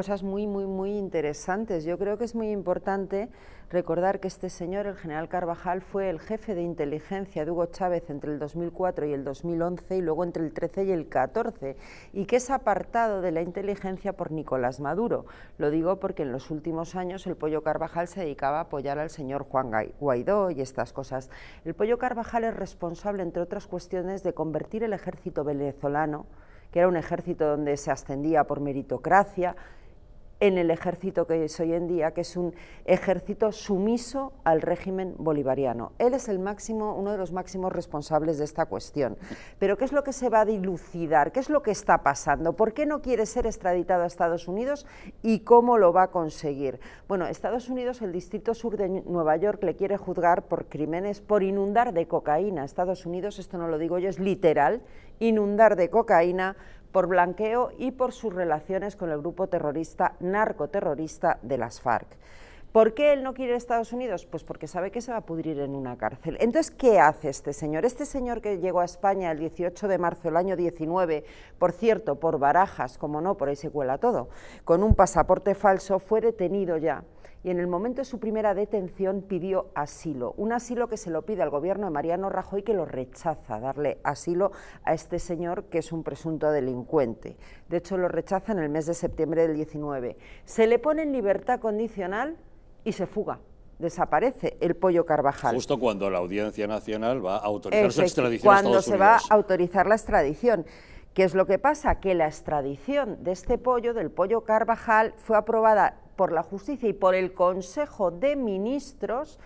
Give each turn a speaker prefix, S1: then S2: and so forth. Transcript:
S1: Cosas muy, muy, muy interesantes. Yo creo que es muy importante recordar que este señor, el general Carvajal, fue el jefe de inteligencia de Hugo Chávez entre el 2004 y el 2011 y luego entre el 13 y el 14 y que es apartado de la inteligencia por Nicolás Maduro. Lo digo porque en los últimos años el Pollo Carvajal se dedicaba a apoyar al señor Juan Guaidó y estas cosas. El Pollo Carvajal es responsable, entre otras cuestiones, de convertir el ejército venezolano que era un ejército donde se ascendía por meritocracia, en el ejército que es hoy en día, que es un ejército sumiso al régimen bolivariano. Él es el máximo, uno de los máximos responsables de esta cuestión. Pero ¿qué es lo que se va a dilucidar? ¿Qué es lo que está pasando? ¿Por qué no quiere ser extraditado a Estados Unidos y cómo lo va a conseguir? Bueno, Estados Unidos, el Distrito Sur de Nueva York le quiere juzgar por crímenes, por inundar de cocaína. Estados Unidos, esto no lo digo yo, es literal, inundar de cocaína por blanqueo y por sus relaciones con el grupo terrorista narcoterrorista de las FARC. ¿Por qué él no quiere Estados Unidos? Pues porque sabe que se va a pudrir en una cárcel. Entonces, ¿qué hace este señor? Este señor que llegó a España el 18 de marzo del año 19, por cierto, por barajas, como no, por ahí se cuela todo, con un pasaporte falso, fue detenido ya y en el momento de su primera detención pidió asilo, un asilo que se lo pide al gobierno de Mariano Rajoy que lo rechaza, darle asilo a este señor que es un presunto delincuente. De hecho, lo rechaza en el mes de septiembre del 19. Se le pone en libertad condicional y se fuga desaparece el pollo Carvajal. Justo
S2: cuando la Audiencia Nacional va a autorizar su extradición. Cuando se va a
S1: autorizar la extradición. ¿Qué es lo que pasa? Que la extradición de este pollo, del pollo Carvajal, fue aprobada por la justicia y por el Consejo de Ministros